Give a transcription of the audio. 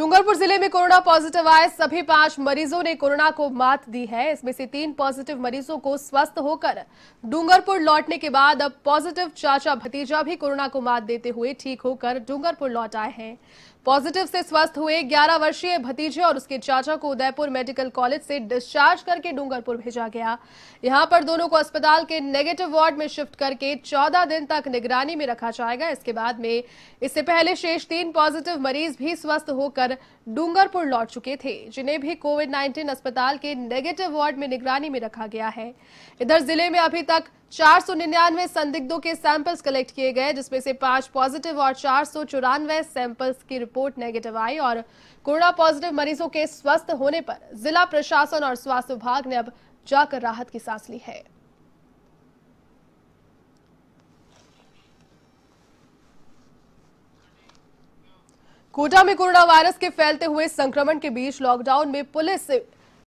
डूंगरपुर जिले में corona positive आए सभी पांच मरीजों ने कोरोना को मात दी है इसमें से तीन पॉजिटिव मरीजों को स्वस्थ होकर डूंगरपुर लौटने के बाद अब पॉजिटिव चाचा भतीजा भी कोरोना को मात देते हुए ठीक होकर डूंगरपुर लौट आए हैं पॉजिटिव से स्वस्थ हुए 11 वर्षीय भतीजे और उसके चाचा को उदयपुर मेडिकल कॉलेज से डिस्चार्ज करके डूंगरपुर भेजा गया यहां पर दोनों को अस्पताल के नेगेटिव वार्ड में शिफ्ट करके 14 दिन तक निगरानी में रखा जाएगा इसके बाद में इससे पहले शेष तीन पॉजिटिव मरीज भी स्वस्थ होकर होकर डूंगरपुर लौट चुके थे जिन्हें भी कोविड 19 अस्पताल के नेगेटिव वार्ड में निगरानी में रखा गया है इधर जिले में अभी तक चार सौ संदिग्धों के सैंपल्स कलेक्ट किए गए जिसमें से पांच पॉजिटिव और चार सैंपल्स की रिपोर्ट नेगेटिव आई और कोरोना पॉजिटिव मरीजों के स्वस्थ होने पर जिला प्रशासन और स्वास्थ्य विभाग ने अब जाकर राहत की सांस ली है कोटा में कोरोना वायरस के फैलते हुए संक्रमण के बीच लॉकडाउन में पुलिस